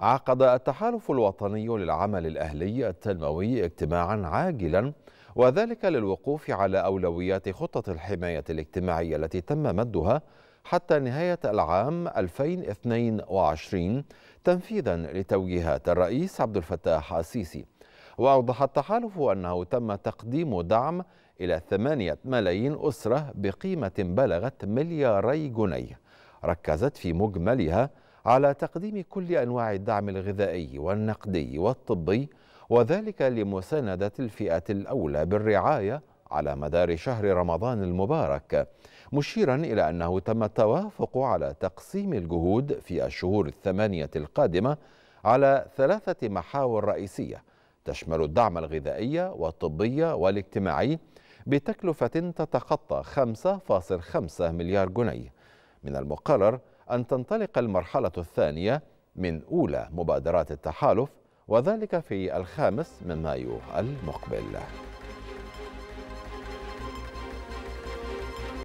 عقد التحالف الوطني للعمل الأهلي التنموي اجتماعا عاجلا وذلك للوقوف على أولويات خطة الحماية الاجتماعية التي تم مدها حتى نهاية العام 2022 تنفيذا لتوجيهات الرئيس عبد الفتاح السيسي وأوضح التحالف أنه تم تقديم دعم إلى ثمانية ملايين أسرة بقيمة بلغت ملياري جنيه ركزت في مجملها على تقديم كل أنواع الدعم الغذائي والنقدي والطبي وذلك لمساندة الفئة الأولى بالرعاية على مدار شهر رمضان المبارك مشيرا إلى أنه تم التوافق على تقسيم الجهود في الشهور الثمانية القادمة على ثلاثة محاور رئيسية تشمل الدعم الغذائي والطبي والاجتماعي بتكلفة تتخطى 5.5 مليار جنيه من المقرر أن تنطلق المرحلة الثانية من أولى مبادرات التحالف وذلك في الخامس من مايو المقبل